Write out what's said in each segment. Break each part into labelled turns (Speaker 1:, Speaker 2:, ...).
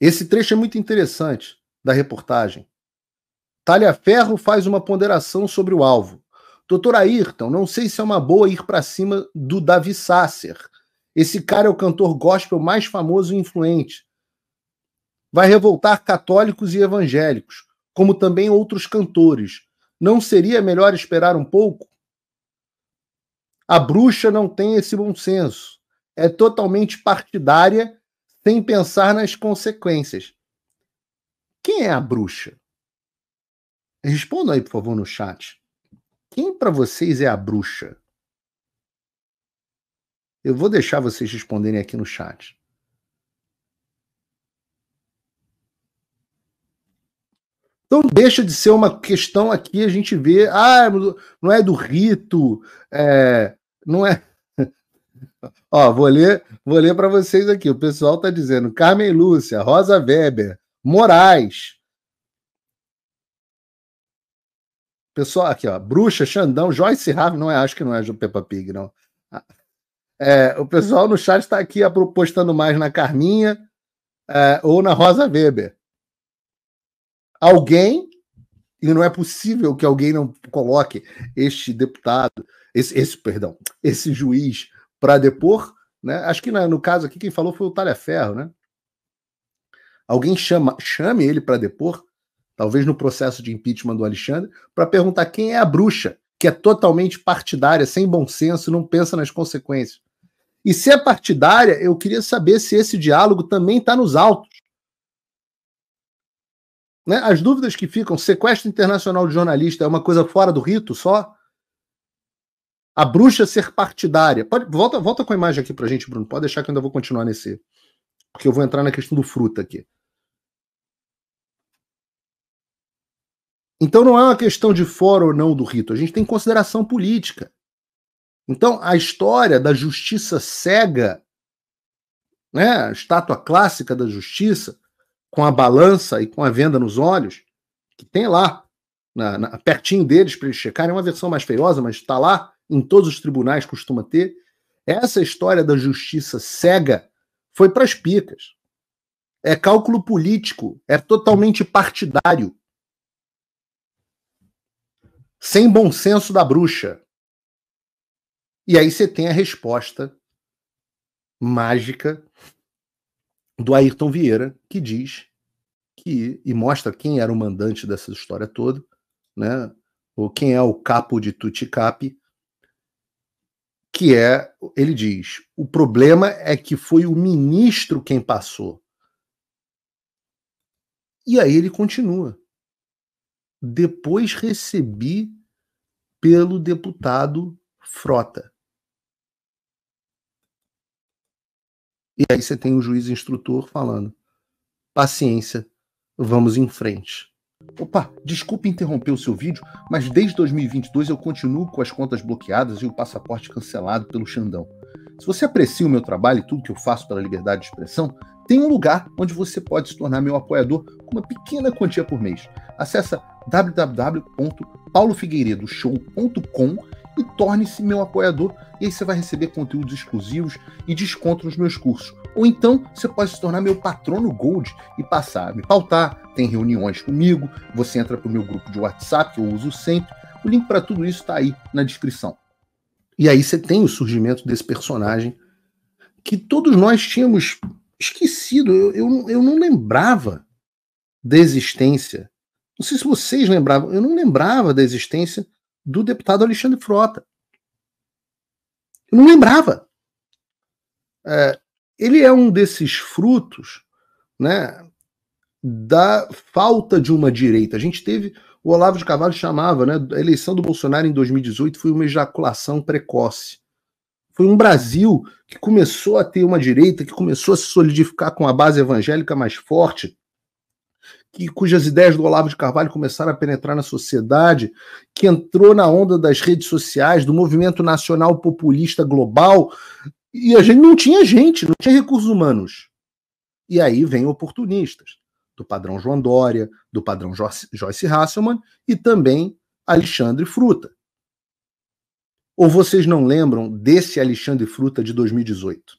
Speaker 1: Esse trecho é muito interessante da reportagem. Talhaferro faz uma ponderação sobre o alvo. Doutor Ayrton, não sei se é uma boa ir para cima do Davi Sasser. Esse cara é o cantor gospel mais famoso e influente. Vai revoltar católicos e evangélicos, como também outros cantores. Não seria melhor esperar um pouco? A bruxa não tem esse bom senso. É totalmente partidária sem pensar nas consequências. Quem é a bruxa? Respondam aí, por favor, no chat. Quem para vocês é a bruxa? Eu vou deixar vocês responderem aqui no chat. Então deixa de ser uma questão aqui a gente vê, ah, é não é do rito, é, não é Ó, vou ler, vou ler para vocês aqui. O pessoal tá dizendo: Carmen Lúcia, Rosa Weber, Moraes. Pessoal, aqui, ó. Bruxa, Xandão, Joyce Harvey. Não é, acho que não é o Peppa Pig, não. Ah, é, o pessoal no chat está aqui apostando mais na Carminha é, ou na Rosa Weber. Alguém, e não é possível que alguém não coloque este deputado, esse, esse perdão, esse juiz para depor. Né? Acho que no caso aqui quem falou foi o Talhaferro, né? Alguém chama, chame ele para depor, talvez no processo de impeachment do Alexandre, para perguntar quem é a bruxa, que é totalmente partidária, sem bom senso, não pensa nas consequências. E se é partidária, eu queria saber se esse diálogo também está nos autos. Né? As dúvidas que ficam, sequestro internacional de jornalista é uma coisa fora do rito só? a bruxa ser partidária. Pode, volta, volta com a imagem aqui pra gente, Bruno. Pode deixar que eu ainda vou continuar nesse. Porque eu vou entrar na questão do fruta aqui. Então não é uma questão de fora ou não do rito. A gente tem consideração política. Então a história da justiça cega, né, a estátua clássica da justiça, com a balança e com a venda nos olhos, que tem lá, na, na, pertinho deles para eles checarem, é uma versão mais feiosa, mas está lá em todos os tribunais costuma ter, essa história da justiça cega foi para as picas. É cálculo político, é totalmente partidário. Sem bom senso da bruxa. E aí você tem a resposta mágica do Ayrton Vieira, que diz que e mostra quem era o mandante dessa história toda, né? Ou quem é o capo de Tuticap, que é, ele diz, o problema é que foi o ministro quem passou. E aí ele continua. Depois recebi pelo deputado Frota. E aí você tem o juiz instrutor falando: paciência, vamos em frente. Opa, desculpe interromper o seu vídeo, mas desde 2022 eu continuo com as contas bloqueadas e o passaporte cancelado pelo Xandão. Se você aprecia o meu trabalho e tudo que eu faço pela liberdade de expressão, tem um lugar onde você pode se tornar meu apoiador com uma pequena quantia por mês. Acesse www.paulofigueiredoshow.com e torne-se meu apoiador. E aí você vai receber conteúdos exclusivos e desconto nos meus cursos. Ou então você pode se tornar meu patrono Gold e passar a me pautar. Tem reuniões comigo, você entra para o meu grupo de WhatsApp, que eu uso sempre. O link para tudo isso está aí na descrição. E aí você tem o surgimento desse personagem que todos nós tínhamos esquecido. Eu, eu, eu não lembrava da existência. Não sei se vocês lembravam, eu não lembrava da existência do deputado Alexandre Frota. Eu não lembrava. É, ele é um desses frutos né, da falta de uma direita. A gente teve, o Olavo de Carvalho chamava, né, a eleição do Bolsonaro em 2018 foi uma ejaculação precoce. Foi um Brasil que começou a ter uma direita, que começou a se solidificar com a base evangélica mais forte, que, cujas ideias do Olavo de Carvalho começaram a penetrar na sociedade, que entrou na onda das redes sociais, do movimento nacional populista global, e a gente não tinha gente, não tinha recursos humanos. E aí vem oportunistas, do padrão João Dória, do padrão Joyce Hasselman e também Alexandre Fruta. Ou vocês não lembram desse Alexandre Fruta de 2018?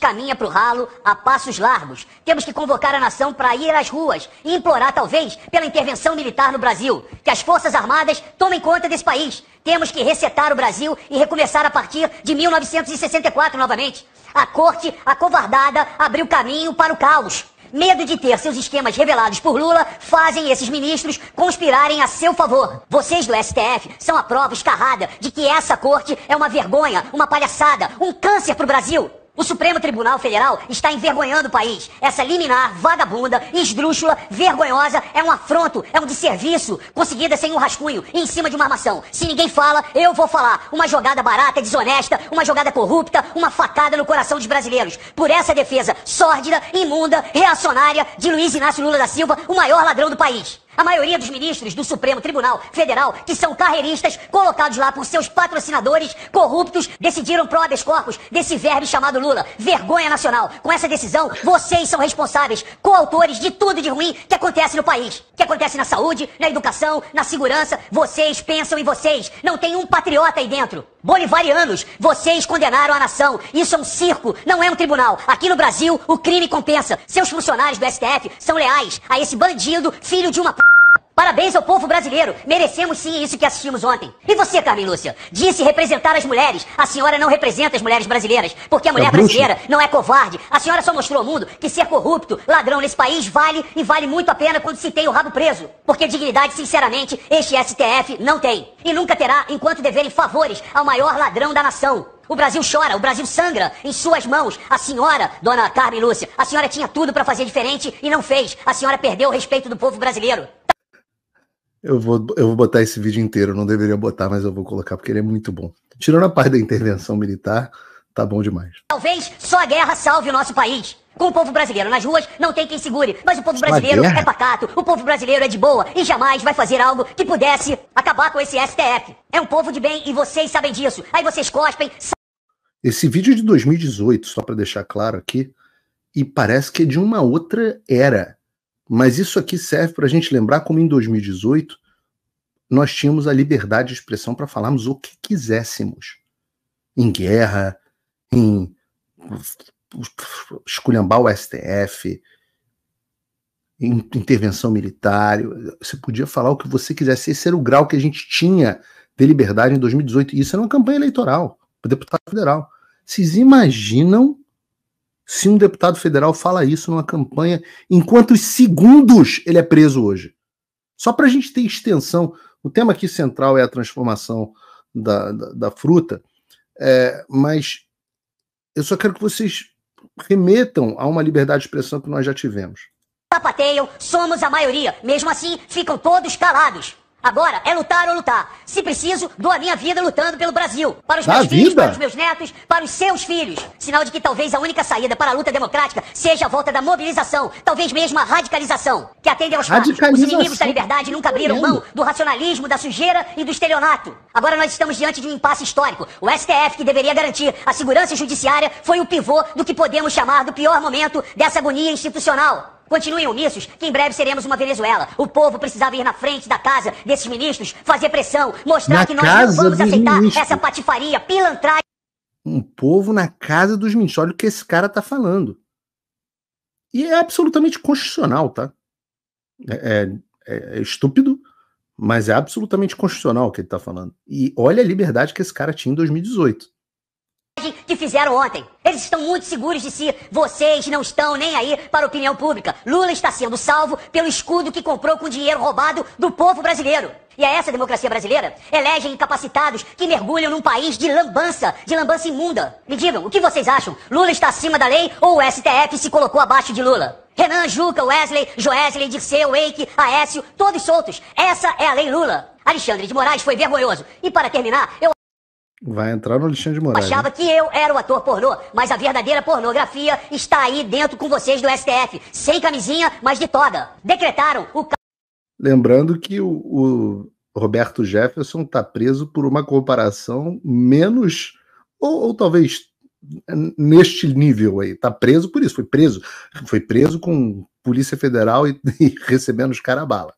Speaker 2: caminha para o ralo a passos largos. Temos que convocar a nação para ir às ruas e implorar, talvez, pela intervenção militar no Brasil, que as Forças Armadas tomem conta desse país. Temos que resetar o Brasil e recomeçar a partir de 1964 novamente. A corte, acovardada, abriu caminho para o caos. Medo de ter seus esquemas revelados por Lula fazem esses ministros conspirarem a seu favor. Vocês do STF são a prova escarrada de que essa corte é uma vergonha, uma palhaçada, um câncer para o Brasil. O Supremo Tribunal Federal está envergonhando o país. Essa liminar, vagabunda, esdrúxula, vergonhosa, é um afronto, é um desserviço, conseguida sem um rascunho, em cima de uma armação. Se ninguém fala, eu vou falar. Uma jogada barata, desonesta, uma jogada corrupta, uma facada no coração dos brasileiros. Por essa defesa sórdida, imunda, reacionária de Luiz Inácio Lula da Silva, o maior ladrão do país. A maioria dos ministros do Supremo Tribunal Federal, que são carreiristas, colocados lá por seus patrocinadores corruptos, decidiram pro habeas corpus desse verme chamado Lula. Vergonha nacional. Com essa decisão, vocês são responsáveis, coautores de tudo de ruim que acontece no país. Que acontece na saúde, na educação, na segurança. Vocês pensam em vocês. Não tem um patriota aí dentro. Bolivarianos, vocês condenaram a nação. Isso é um circo, não é um tribunal. Aqui no Brasil, o crime compensa. Seus funcionários do STF são leais a esse bandido, filho de uma p. Parabéns ao povo brasileiro. Merecemos sim isso que assistimos ontem. E você, Carmen Lúcia, disse representar as mulheres. A senhora não representa as mulheres brasileiras, porque a é mulher é brasileira não é covarde. A senhora só mostrou ao mundo que ser corrupto, ladrão nesse país vale e vale muito a pena quando se tem o rabo preso. Porque dignidade, sinceramente, este STF não tem. E nunca terá enquanto deverem favores ao maior ladrão da nação. O Brasil chora, o Brasil sangra em suas mãos. A senhora, dona Carmen Lúcia, a senhora tinha tudo para fazer diferente e não fez. A senhora perdeu o respeito do povo brasileiro.
Speaker 1: Eu vou, eu vou botar esse vídeo inteiro, não deveria botar, mas eu vou colocar porque ele é muito bom. Tirando a parte da intervenção militar, tá bom demais.
Speaker 2: Talvez só a guerra salve o nosso país. Com o povo brasileiro nas ruas, não tem quem segure. Mas o povo brasileiro é pacato, o povo brasileiro é de boa e jamais vai fazer algo que pudesse acabar com esse STF. É um povo de bem e vocês sabem disso. Aí vocês cospem.
Speaker 1: Esse vídeo é de 2018, só para deixar claro aqui, e parece que é de uma outra era. Mas isso aqui serve para a gente lembrar como em 2018 nós tínhamos a liberdade de expressão para falarmos o que quiséssemos. Em guerra, em esculhambar o STF, em intervenção militar, você podia falar o que você quisesse. Esse era o grau que a gente tinha de liberdade em 2018. E isso era uma campanha eleitoral para deputado federal. Vocês imaginam se um deputado federal fala isso numa campanha, em quantos segundos ele é preso hoje? Só para a gente ter extensão, o tema aqui central é a transformação da, da, da fruta, é, mas eu só quero que vocês remetam a uma liberdade de expressão que nós já tivemos.
Speaker 2: Papateiam, somos a maioria, mesmo assim ficam todos calados. Agora é lutar ou lutar. Se preciso, dou a minha vida lutando pelo Brasil. Para os da meus vida? filhos, para os meus netos, para os seus filhos. Sinal de que talvez a única saída para a luta democrática seja a volta da mobilização, talvez mesmo a radicalização, que atende aos fatos. Os inimigos da liberdade nunca abriram mão do racionalismo, da sujeira e do estelionato. Agora nós estamos diante de um impasse histórico. O STF, que deveria garantir a segurança judiciária, foi o pivô do que podemos chamar do pior momento dessa agonia institucional. Continuem omissos, que em breve seremos uma Venezuela. O povo precisava ir na frente da casa desses ministros, fazer pressão, mostrar na que nós não vamos aceitar essa patifaria, pilantragem.
Speaker 1: Um povo na casa dos ministros. Olha o que esse cara tá falando. E é absolutamente constitucional, tá? É, é, é, é estúpido, mas é absolutamente constitucional o que ele tá falando. E olha a liberdade que esse cara tinha em 2018
Speaker 2: que fizeram ontem. Eles estão muito seguros de si. Vocês não estão nem aí para a opinião pública. Lula está sendo salvo pelo escudo que comprou com dinheiro roubado do povo brasileiro. E a é essa democracia brasileira elegem incapacitados que mergulham num país de lambança, de lambança imunda. Me digam, o que vocês acham? Lula está acima da lei ou o STF se colocou abaixo de Lula? Renan, Juca, Wesley, Joesley, Dirceu, Wake, Aécio, todos soltos. Essa é a lei Lula. Alexandre de Moraes foi vergonhoso. E para terminar, eu
Speaker 1: Vai entrar no Alexandre de Moraes. Né? Achava né?
Speaker 2: que eu era o ator pornô, mas a verdadeira pornografia está aí dentro com vocês do STF. Sem camisinha, mas de toda. Decretaram o.
Speaker 1: Lembrando que o, o Roberto Jefferson está preso por uma comparação menos. ou, ou talvez neste nível aí. Está preso por isso, foi preso. Foi preso com Polícia Federal e, e recebendo os carabala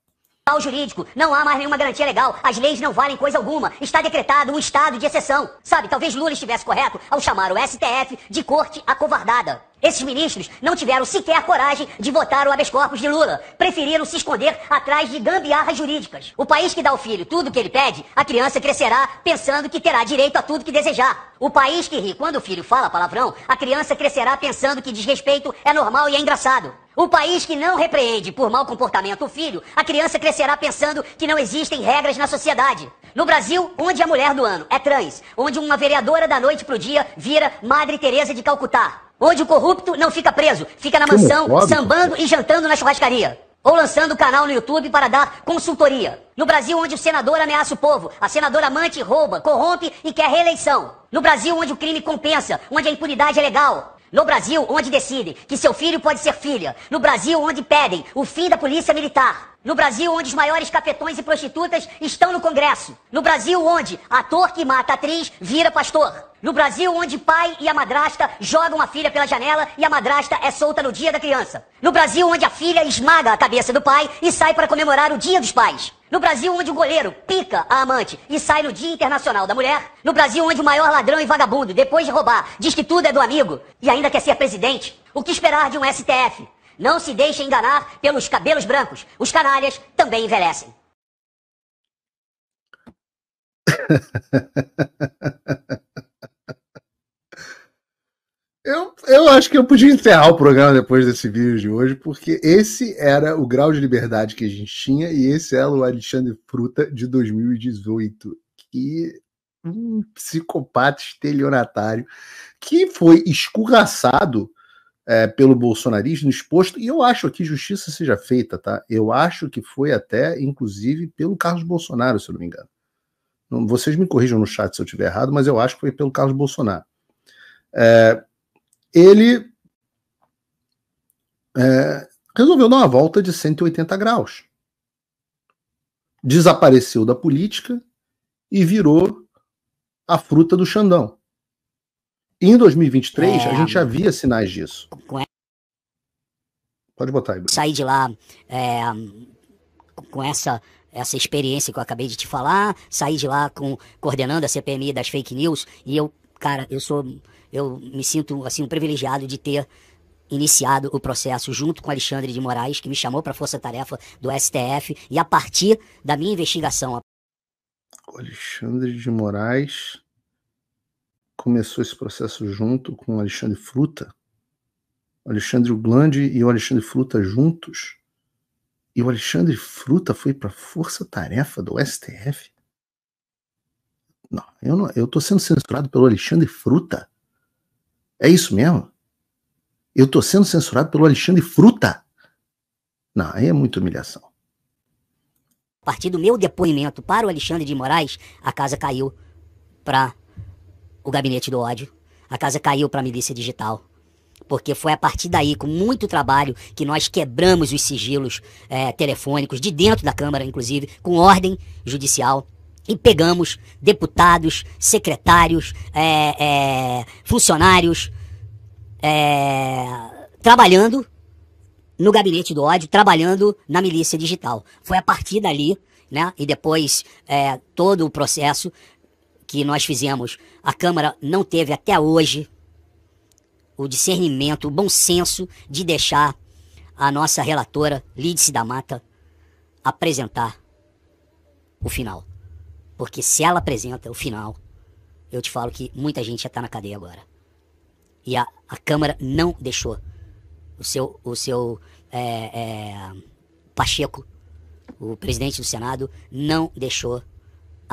Speaker 1: ao
Speaker 2: jurídico, não há mais nenhuma garantia legal, as leis não valem coisa alguma, está decretado um estado de exceção. Sabe, talvez Lula estivesse correto ao chamar o STF de corte acovardada. Esses ministros não tiveram sequer a coragem de votar o habeas corpus de Lula. Preferiram se esconder atrás de gambiarras jurídicas. O país que dá ao filho tudo o que ele pede, a criança crescerá pensando que terá direito a tudo que desejar. O país que ri quando o filho fala palavrão, a criança crescerá pensando que desrespeito é normal e é engraçado. O país que não repreende por mau comportamento o filho, a criança crescerá pensando que não existem regras na sociedade. No Brasil, onde a mulher do ano é trans, onde uma vereadora da noite pro dia vira Madre Teresa de Calcutá, onde o corrupto não fica preso, fica na mansão, sambando e jantando na churrascaria. Ou lançando canal no YouTube para dar consultoria. No Brasil, onde o senador ameaça o povo, a senadora amante rouba, corrompe e quer reeleição. No Brasil, onde o crime compensa, onde a impunidade é legal. No Brasil, onde decidem que seu filho pode ser filha. No Brasil, onde pedem o fim da polícia militar. No Brasil, onde os maiores capetões e prostitutas estão no Congresso. No Brasil, onde ator que mata atriz vira pastor. No Brasil, onde pai e a madrasta jogam a filha pela janela e a madrasta é solta no dia da criança. No Brasil, onde a filha esmaga a cabeça do pai e sai para comemorar o dia dos pais. No Brasil, onde o goleiro pica a amante e sai no Dia Internacional da Mulher. No Brasil, onde o maior ladrão e vagabundo, depois de roubar, diz que tudo é do amigo e ainda quer ser presidente. O que esperar de um STF não se deixe enganar pelos cabelos brancos. Os canalhas também envelhecem.
Speaker 1: Eu, eu acho que eu podia encerrar o programa depois desse vídeo de hoje, porque esse era o grau de liberdade que a gente tinha e esse era o Alexandre Fruta de 2018. Que um psicopata estelionatário que foi escorraçado é, pelo bolsonarismo exposto, e eu acho que justiça seja feita, tá? Eu acho que foi até, inclusive, pelo Carlos Bolsonaro, se eu não me engano. Vocês me corrijam no chat se eu estiver errado, mas eu acho que foi pelo Carlos Bolsonaro. É, ele é, resolveu dar uma volta de 180 graus. Desapareceu da política e virou a fruta do Xandão em 2023, é, a gente já é. via sinais disso.
Speaker 2: Pode botar aí. Saí de lá é, com essa essa experiência que eu acabei de te falar, saí de lá com coordenando a CPMI das fake news e eu, cara, eu sou eu me sinto assim um privilegiado de ter iniciado o processo junto com Alexandre de Moraes, que me chamou para a Força Tarefa do STF, e a partir da minha investigação.
Speaker 1: Alexandre de Moraes começou esse processo junto com o Alexandre Fruta. O Alexandre Uglandi e o Alexandre Fruta juntos. E o Alexandre Fruta foi para a força-tarefa do STF. Não, eu não, tô sendo censurado pelo Alexandre Fruta. É isso mesmo? Eu tô sendo censurado pelo Alexandre Fruta. Não, aí é muita humilhação.
Speaker 2: A partir do meu depoimento para o Alexandre de Moraes, a casa caiu para o gabinete do ódio. A casa caiu para a milícia digital. Porque foi a partir daí, com muito trabalho, que nós quebramos os sigilos é, telefônicos, de dentro da Câmara, inclusive, com ordem judicial. E pegamos deputados, secretários, é, é, funcionários, é, trabalhando no gabinete do ódio, trabalhando na milícia digital. Foi a partir dali né? E depois é, todo o processo que nós fizemos, a Câmara não teve até hoje o discernimento, o bom senso de deixar a nossa relatora Lídice da Mata apresentar o final. Porque se ela apresenta o final, eu te falo que muita gente já está na cadeia agora. E a, a Câmara não deixou o seu, o seu é, é, Pacheco, o presidente do Senado, não deixou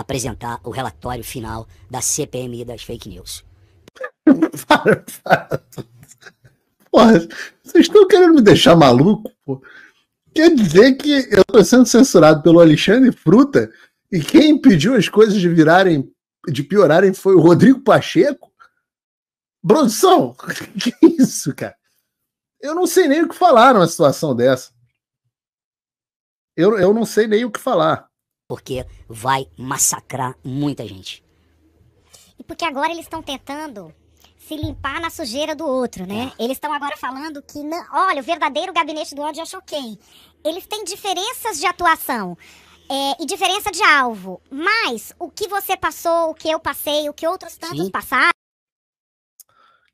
Speaker 2: apresentar o relatório final da CPMI das fake news. para,
Speaker 1: para. Porra, vocês estão querendo me deixar maluco, pô. Quer dizer que eu estou sendo censurado pelo Alexandre Fruta e quem impediu as coisas de virarem, de piorarem foi o Rodrigo Pacheco? Produção, que isso, cara? Eu não sei nem o que falar numa situação dessa. Eu, eu não sei nem o que
Speaker 2: falar porque vai massacrar muita gente. E porque agora eles estão tentando se limpar na sujeira do outro, né? É. Eles estão agora falando que, não, olha, o verdadeiro gabinete do ódio é choquei. Eles têm diferenças de atuação. É, e diferença de alvo. Mas o que você passou, o que eu passei, o que outros tantos
Speaker 1: Sim. passaram.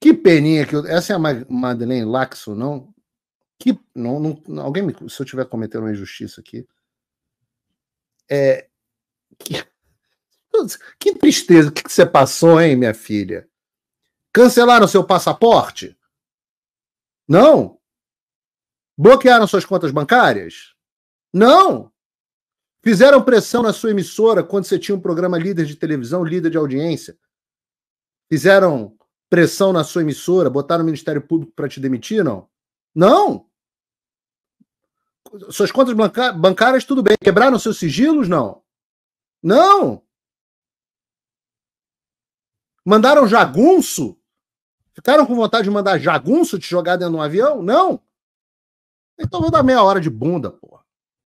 Speaker 1: Que peninha que eu. Essa é a Madeleine Laxo, não? Que. Não, não, alguém me... Se eu estiver cometendo uma injustiça aqui, é, que, tristeza, o que, que você passou, hein, minha filha? Cancelaram seu passaporte? Não. Bloquearam suas contas bancárias? Não. Fizeram pressão na sua emissora quando você tinha um programa líder de televisão, líder de audiência? Fizeram pressão na sua emissora, botaram o Ministério Público para te demitir, não? Não! suas contas bancárias, tudo bem. Quebraram seus sigilos? Não. Não! Mandaram jagunço? Ficaram com vontade de mandar jagunço te jogar dentro de um avião? Não! Então vou dar meia hora de bunda, porra.